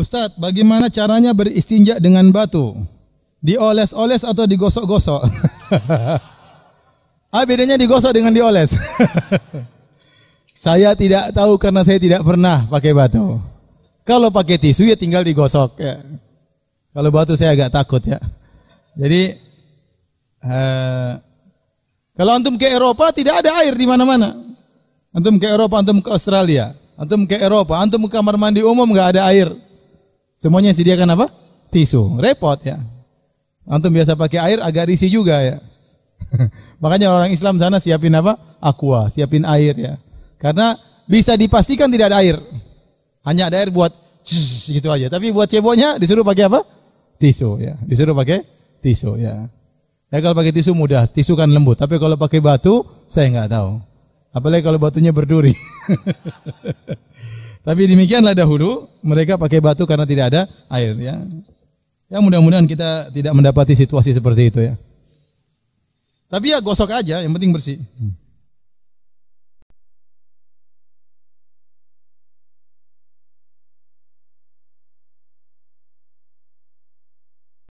Ustadz, bagaimana caranya beristinja dengan batu? Dioles-oles atau digosok-gosok? ah, bedanya digosok dengan dioles. saya tidak tahu karena saya tidak pernah pakai batu. Kalau pakai tisu ya tinggal digosok. Ya. Kalau batu saya agak takut ya. Jadi eh, kalau antum ke Eropa tidak ada air di mana-mana. Antum ke Eropa, antum ke Australia, antum ke Eropa, antum ke kamar mandi umum nggak ada air Semuanya sediakan apa? Tisu. Repot ya. Antum biasa pakai air agak risi juga ya. Makanya orang Islam sana siapin apa? Aqua, siapin air ya. Karena bisa dipastikan tidak ada air. Hanya ada air buat gitu aja. Tapi buat ceboknya disuruh pakai apa? Tisu ya. Disuruh pakai tisu ya. Ya kalau pakai tisu mudah, tisu kan lembut. Tapi kalau pakai batu, saya nggak tahu. Apalagi kalau batunya berduri. Tapi demikianlah dahulu mereka pakai batu karena tidak ada air ya. Ya mudah-mudahan kita tidak mendapati situasi seperti itu ya. Tapi ya gosok aja, yang penting bersih.